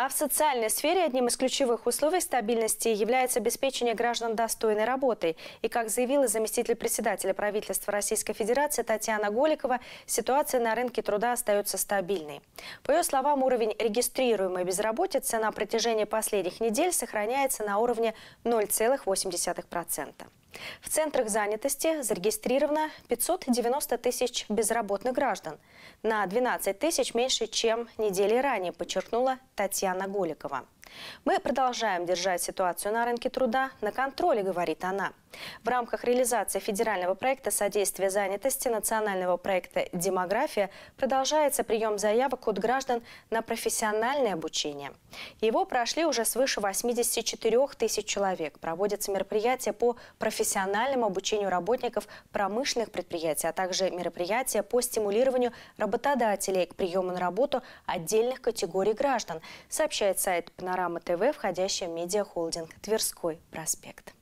А в социальной сфере одним из ключевых условий стабильности является обеспечение граждан достойной работой. И, как заявила заместитель председателя правительства Российской Федерации Татьяна Голикова, ситуация на рынке труда остается стабильной. По ее словам, уровень регистрируемой безработицы на протяжении последних недель сохраняется на уровне 0,8%. В центрах занятости зарегистрировано 590 тысяч безработных граждан. На 12 тысяч меньше, чем недели ранее, подчеркнула Татьяна Голикова. Мы продолжаем держать ситуацию на рынке труда на контроле, говорит она. В рамках реализации федерального проекта содействия занятости» национального проекта «Демография» продолжается прием заявок от граждан на профессиональное обучение. Его прошли уже свыше 84 тысяч человек. Проводятся мероприятия по профессиональному обучению работников промышленных предприятий, а также мероприятия по стимулированию работодателей к приему на работу отдельных категорий граждан, сообщает сайт «Панорама ТВ», входящая в медиахолдинг «Тверской проспект».